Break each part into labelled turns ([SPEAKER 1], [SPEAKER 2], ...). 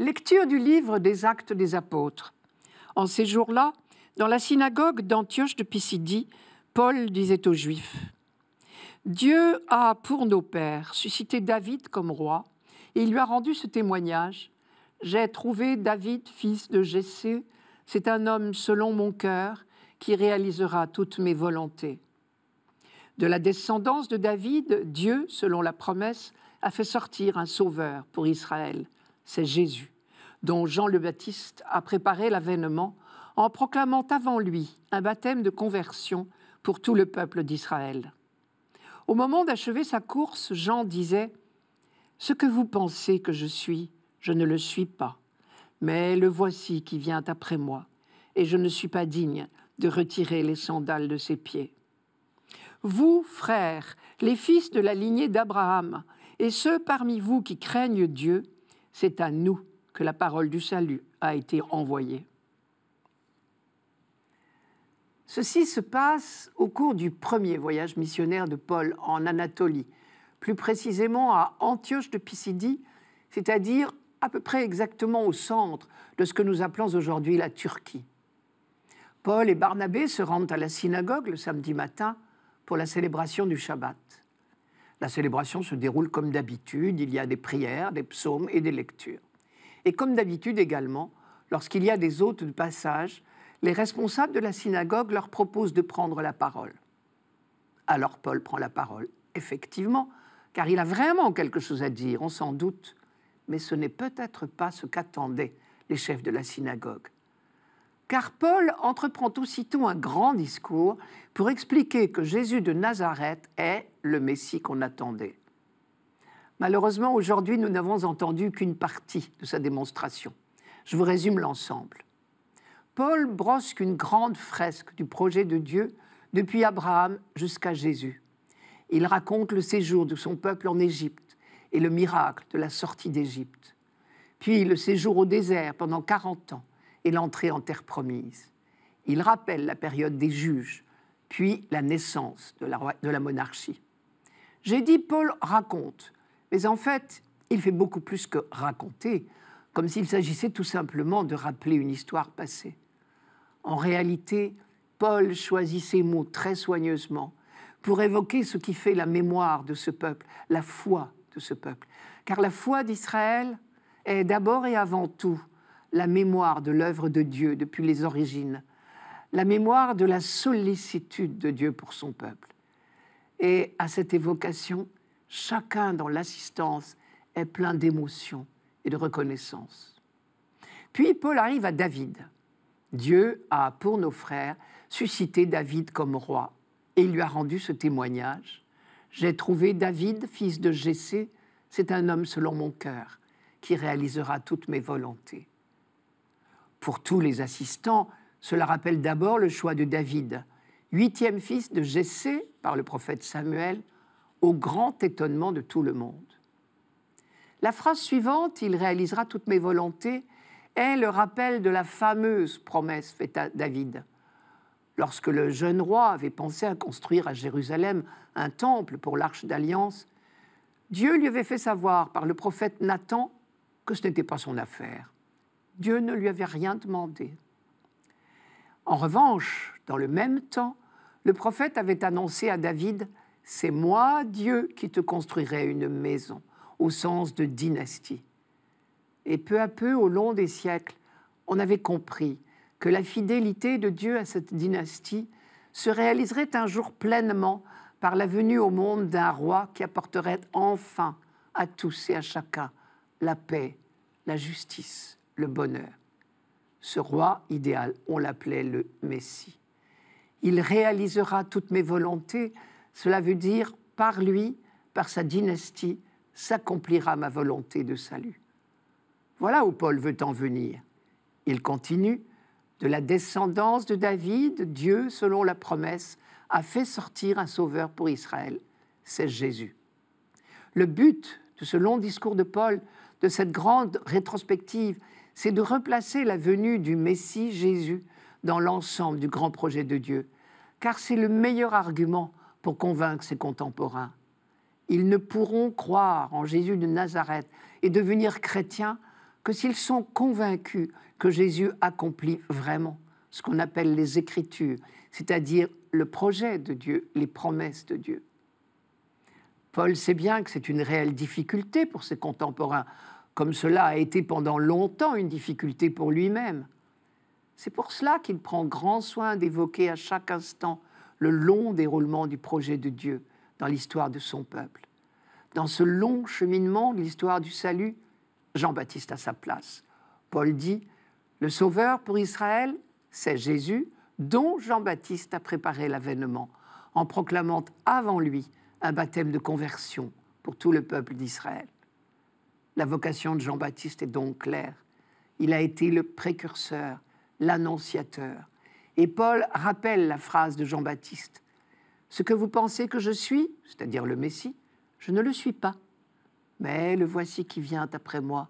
[SPEAKER 1] Lecture du livre des Actes des Apôtres. En ces jours-là, dans la synagogue d'Antioche de Pisidie, Paul disait aux Juifs Dieu a, pour nos pères, suscité David comme roi, et il lui a rendu ce témoignage J'ai trouvé David, fils de Jessé, c'est un homme selon mon cœur qui réalisera toutes mes volontés. De la descendance de David, Dieu, selon la promesse, a fait sortir un sauveur pour Israël. C'est Jésus dont Jean le Baptiste a préparé l'avènement en proclamant avant lui un baptême de conversion pour tout le peuple d'Israël. Au moment d'achever sa course, Jean disait Ce que vous pensez que je suis, je ne le suis pas, mais le voici qui vient après moi, et je ne suis pas digne de retirer les sandales de ses pieds. Vous, frères, les fils de la lignée d'Abraham, et ceux parmi vous qui craignent Dieu, c'est à nous que la parole du salut a été envoyée. Ceci se passe au cours du premier voyage missionnaire de Paul en Anatolie, plus précisément à Antioche de Pisidie, c'est-à-dire à peu près exactement au centre de ce que nous appelons aujourd'hui la Turquie. Paul et Barnabé se rendent à la synagogue le samedi matin pour la célébration du Shabbat. La célébration se déroule comme d'habitude, il y a des prières, des psaumes et des lectures. Et comme d'habitude également, lorsqu'il y a des hôtes de passage, les responsables de la synagogue leur proposent de prendre la parole. Alors Paul prend la parole, effectivement, car il a vraiment quelque chose à dire, on s'en doute, mais ce n'est peut-être pas ce qu'attendaient les chefs de la synagogue. Car Paul entreprend aussitôt un grand discours pour expliquer que Jésus de Nazareth est le Messie qu'on attendait. Malheureusement, aujourd'hui, nous n'avons entendu qu'une partie de sa démonstration. Je vous résume l'ensemble. Paul brosse une grande fresque du projet de Dieu depuis Abraham jusqu'à Jésus. Il raconte le séjour de son peuple en Égypte et le miracle de la sortie d'Égypte, puis le séjour au désert pendant 40 ans et l'entrée en terre promise. Il rappelle la période des juges, puis la naissance de la, de la monarchie. J'ai dit Paul raconte, mais en fait, il fait beaucoup plus que raconter, comme s'il s'agissait tout simplement de rappeler une histoire passée. En réalité, Paul choisit ces mots très soigneusement pour évoquer ce qui fait la mémoire de ce peuple, la foi de ce peuple. Car la foi d'Israël est d'abord et avant tout la mémoire de l'œuvre de Dieu depuis les origines, la mémoire de la sollicitude de Dieu pour son peuple. Et à cette évocation, chacun dans l'assistance est plein d'émotion et de reconnaissance. Puis Paul arrive à David. Dieu a, pour nos frères, suscité David comme roi, et il lui a rendu ce témoignage. J'ai trouvé David, fils de Jessé, c'est un homme selon mon cœur, qui réalisera toutes mes volontés. Pour tous les assistants, cela rappelle d'abord le choix de David, huitième fils de Jessé par le prophète Samuel, au grand étonnement de tout le monde. La phrase suivante, Il réalisera toutes mes volontés, est le rappel de la fameuse promesse faite à David. Lorsque le jeune roi avait pensé à construire à Jérusalem un temple pour l'arche d'alliance, Dieu lui avait fait savoir par le prophète Nathan que ce n'était pas son affaire. Dieu ne lui avait rien demandé. En revanche, dans le même temps, le prophète avait annoncé à David c'est moi, Dieu, qui te construirai une maison, au sens de dynastie. Et peu à peu, au long des siècles, on avait compris que la fidélité de Dieu à cette dynastie se réaliserait un jour pleinement par la venue au monde d'un roi qui apporterait enfin à tous et à chacun la paix, la justice, le bonheur. Ce roi idéal, on l'appelait le Messie. Il réalisera toutes mes volontés cela veut dire, par lui, par sa dynastie, s'accomplira ma volonté de salut. Voilà où Paul veut en venir. Il continue, de la descendance de David, Dieu, selon la promesse, a fait sortir un sauveur pour Israël. C'est Jésus. Le but de ce long discours de Paul, de cette grande rétrospective, c'est de replacer la venue du Messie Jésus dans l'ensemble du grand projet de Dieu, car c'est le meilleur argument pour convaincre ses contemporains. Ils ne pourront croire en Jésus de Nazareth et devenir chrétiens que s'ils sont convaincus que Jésus accomplit vraiment ce qu'on appelle les Écritures, c'est-à-dire le projet de Dieu, les promesses de Dieu. Paul sait bien que c'est une réelle difficulté pour ses contemporains, comme cela a été pendant longtemps une difficulté pour lui-même. C'est pour cela qu'il prend grand soin d'évoquer à chaque instant le long déroulement du projet de Dieu dans l'histoire de son peuple. Dans ce long cheminement de l'histoire du salut, Jean-Baptiste a sa place. Paul dit Le Sauveur pour Israël, c'est Jésus, dont Jean-Baptiste a préparé l'avènement, en proclamant avant lui un baptême de conversion pour tout le peuple d'Israël. La vocation de Jean-Baptiste est donc claire. Il a été le précurseur, l'annonciateur, et Paul rappelle la phrase de Jean-Baptiste. Ce que vous pensez que je suis, c'est-à-dire le Messie, je ne le suis pas. Mais le voici qui vient après moi,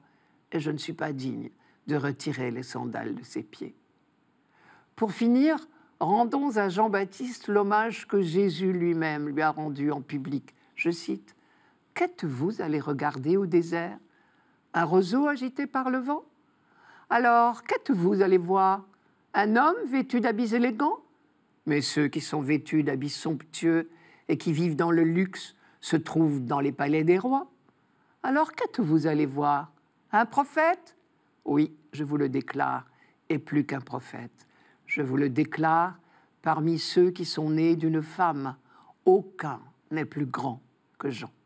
[SPEAKER 1] et je ne suis pas digne de retirer les sandales de ses pieds. Pour finir, rendons à Jean-Baptiste l'hommage que Jésus lui-même lui a rendu en public. Je cite Qu'êtes-vous allé regarder au désert Un roseau agité par le vent Alors, qu'êtes-vous allé voir un homme vêtu d'habits élégants Mais ceux qui sont vêtus d'habits somptueux et qui vivent dans le luxe se trouvent dans les palais des rois. Alors qu'êtes-vous allé voir Un prophète Oui, je vous le déclare, et plus qu'un prophète. Je vous le déclare, parmi ceux qui sont nés d'une femme, aucun n'est plus grand que Jean.